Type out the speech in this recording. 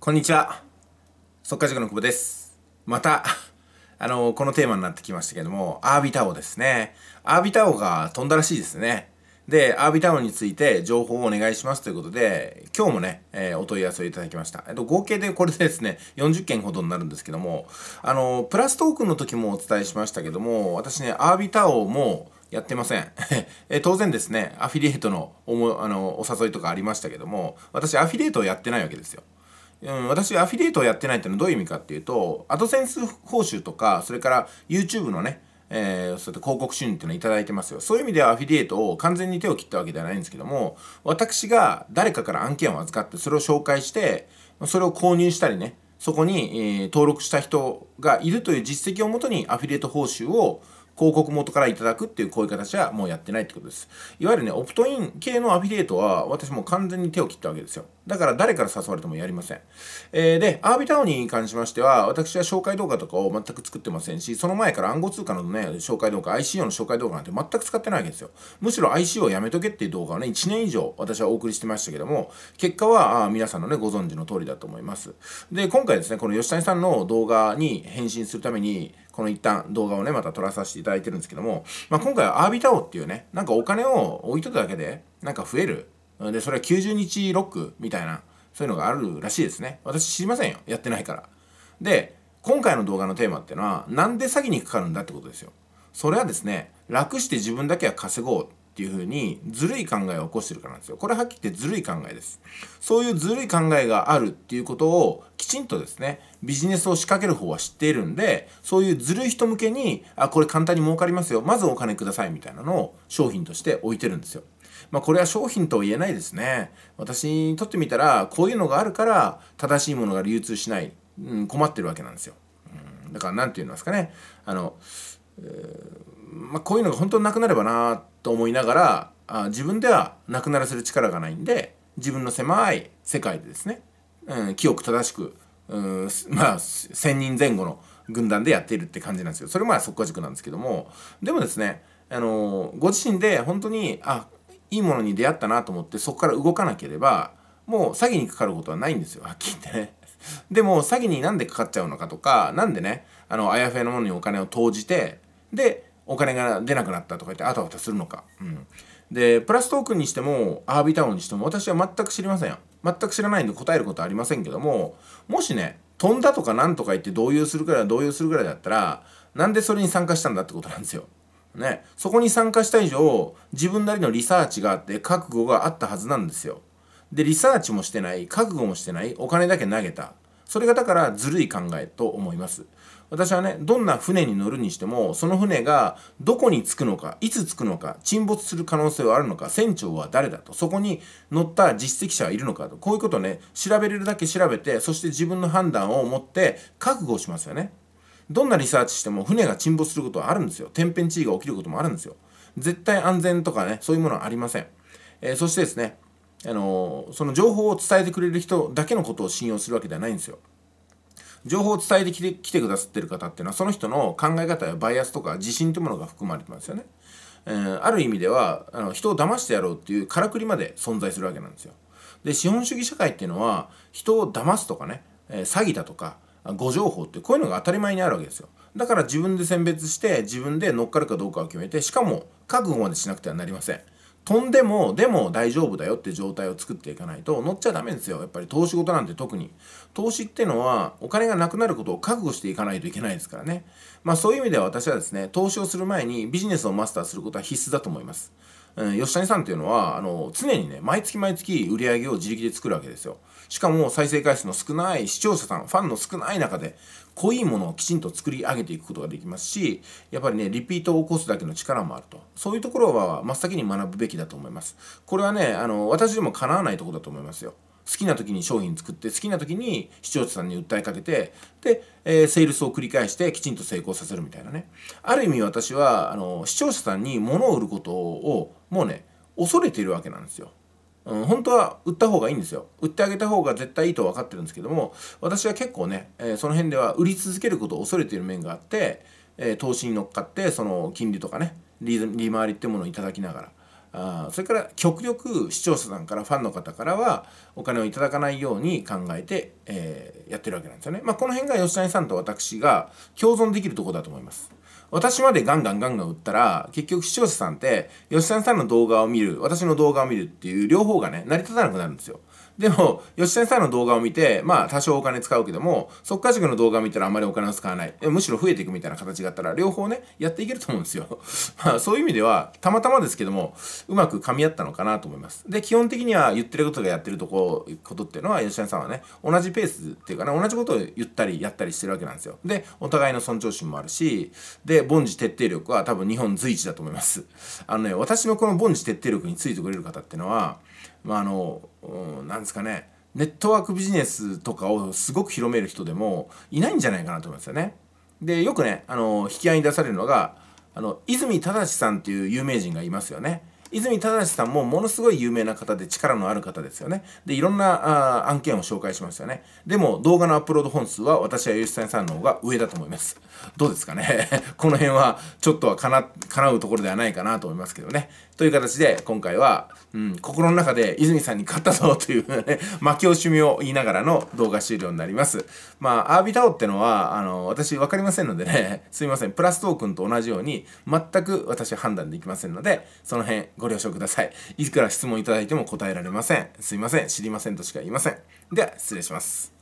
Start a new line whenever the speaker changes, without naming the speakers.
こんにちは。速稼塾の久保です。また、あの、このテーマになってきましたけども、アービタオですね。アービタオが飛んだらしいですね。で、アービタオについて情報をお願いしますということで、今日もね、えー、お問い合わせをいただきました。えっと、合計でこれでですね、40件ほどになるんですけども、あの、プラストークンの時もお伝えしましたけども、私ね、アービタオも、やってません え当然ですねアフィリエイトのおもあのお誘いとかありましたけども私アフィリエイトをやってないわけですようん、私アフィリエイトをやってないっていうのはどういう意味かっていうとアドセンス報酬とかそれから YouTube のねえー、そうやって広告収入っていうのを頂いてますよ。そういう意味ではアフィリエイトを完全に手を切ったわけではないんですけども、私が誰かから案件を預かって、それを紹介して、それを購入したりね、そこに、えー、登録した人がいるという実績をもとにアフィリエイト報酬を、広告元からいただくっていうこういう形はもうやってないってことです。いわゆるね、オプトイン系のアフィリエイトは私も完全に手を切ったわけですよ。だから誰から誘われてもやりません。えー、で、アービタウンに関しましては、私は紹介動画とかを全く作ってませんし、その前から暗号通貨のね、紹介動画、ICO の紹介動画なんて全く使ってないわけですよ。むしろ ICO をやめとけっていう動画をね、1年以上私はお送りしてましたけども、結果はあ皆さんのね、ご存知の通りだと思います。で、今回ですね、この吉谷さんの動画に返信するために、この一旦動画をね、また撮らさせていただいてるんですけども、まあ、今回はアービタオっていうね、なんかお金を置いとくだけで、なんか増える。で、それは90日ロックみたいな、そういうのがあるらしいですね。私知りませんよ。やってないから。で、今回の動画のテーマっていうのは、なんで詐欺にかかるんだってことですよ。それはですね、楽して自分だけは稼ごうっていうふうにずるい考えを起こしてるからなんですよ。これはっきり言ってずるい考えです。そういうずるい考えがあるっていうことをきちんとですね、ビジネスを仕掛ける方は知っているんで、そういうずるい人向けに、あ、これ簡単に儲かりますよ。まずお金くださいみたいなのを商品として置いてるんですよ。まあ、これは商品とは言えないですね。私にとってみたら、こういうのがあるから正しいものが流通しない。うん、困ってるわけなんですよ。うん、だから何て言うんですかね。あの、えーまあ、こういうのが本当になくなればなと思いながらあ自分ではなくならせる力がないんで自分の狭い世界でですね、うん、清く正しく、うん、まあ1,000人前後の軍団でやっているって感じなんですよそれまあ速攻軸なんですけどもでもですねあのご自身で本当にあいいものに出会ったなと思ってそこから動かなければもう詐欺にかかることはないんですよはっきり言ってね。でも詐欺になんでかかっちゃうのかとか何でねあのあやふやなものにお金を投じてでお金が出なくなったとか言ってあたふたするのか。うん、でプラストークンにしてもアービタウンにしても私は全く知りません全く知らないんで答えることはありませんけどももしね飛んだとかなんとか言って動揺するくらい動揺するぐらいだったらなんでそれに参加したんだってことなんですよ。ね、そこに参加した以上自分なりのリサーチがあって覚悟があったはずなんですよ。でリサーチもしてない覚悟もしてないお金だけ投げたそれがだからずるい考えと思います。私はね、どんな船に乗るにしても、その船がどこに着くのか、いつ着くのか、沈没する可能性はあるのか、船長は誰だと、そこに乗った実績者はいるのかと、こういうことをね、調べれるだけ調べて、そして自分の判断を持って覚悟しますよね。どんなリサーチしても船が沈没することはあるんですよ。天変地異が起きることもあるんですよ。絶対安全とかね、そういうものはありません。えー、そしてですね、あのその情報を伝えてくれる人だけのことを信用するわけではないんですよ。情報を伝えてきてきてくださってる方っていうのはその人の考え方やバイアスとか自信というものが含まれてますよね。えー、ある意味ではあの人を騙してやろうっていうからくりまで存在するわけなんですよ。で資本主義社会っていうのは人を騙すとかね、えー、詐欺だとか誤情報ってこういうのが当たり前にあるわけですよ。だから自分で選別して自分で乗っかるかどうかを決めてしかも覚悟までしなくてはなりません。飛んでも、でも大丈夫だよって状態を作っていかないと乗っちゃダメですよ。やっぱり投資事なんて特に。投資ってのはお金がなくなることを覚悟していかないといけないですからね。まあそういう意味では私はですね、投資をする前にビジネスをマスターすることは必須だと思います。うん、吉谷さんっていうのは、あの、常にね、毎月毎月売り上げを自力で作るわけですよ。しかも再生回数の少ない視聴者さん、ファンの少ない中で、濃いものをきちんと作り上げていくことができますし、やっぱりね、リピートを起こすだけの力もあると。そういうところは真っ先に学ぶべきだと思います。これはね、あの、私でも叶わないところだと思いますよ。好きな時に商品作って好きな時に視聴者さんに訴えかけてで、えー、セールスを繰り返してきちんと成功させるみたいなねある意味私はあの視聴者さんに物を売ることをもうね恐れているわけなんですよ。うん、本当は売った方がいいんですよ。売ってあげた方が絶対いいと分かってるんですけども、私は結構ね、えー、その辺では売り続けることを恐れている面があって、えー、投資に乗っかって、その金利とかね、利回りってものをいただきながら、あそれから極力視聴者さんからファンの方からはお金をいただかないように考えて、えー、やってるわけなんですよね。まあ、この辺が吉谷さんと私が共存できるとこだと思います。私までガンガンガンガン売ったら結局視聴者さんって吉谷さんの動画を見る私の動画を見るっていう両方がね成り立たなくなるんですよ。でも、吉谷さんの動画を見て、まあ、多少お金使うけども、即か塾の動画を見たらあんまりお金を使わない。むしろ増えていくみたいな形があったら、両方ね、やっていけると思うんですよ。まあ、そういう意味では、たまたまですけども、うまく噛み合ったのかなと思います。で、基本的には言ってることがやってるとこ、ことっていうのは、吉谷さんはね、同じペースっていうかね、同じことを言ったりやったりしてるわけなんですよ。で、お互いの尊重心もあるし、で、凡事徹底力は多分日本随一だと思います。あのね、私のこの凡事徹底力についてくれる方っていうのは、まああの、うん、なんですかねネットワークビジネスとかをすごく広める人でもいないんじゃないかなと思いますよね。でよくねあの引き合いに出されるのがあの泉忠さんっていう有名人がいますよね。泉忠さんもものすごい有名な方で力のある方ですよね。で、いろんなあ案件を紹介しますよね。でも動画のアップロード本数は私は吉谷さんの方が上だと思います。どうですかね この辺はちょっとはかな、叶うところではないかなと思いますけどね。という形で今回は、うん、心の中で泉さんに勝ったぞというね、負け惜しみを言いながらの動画終了になります。まあ、アービタオってのは、あの、私わかりませんのでね、すいません。プラストークンと同じように全く私は判断できませんので、その辺ご了承ください。いくら質問いただいても答えられません。すいません。知りませんとしか言いません。では、失礼します。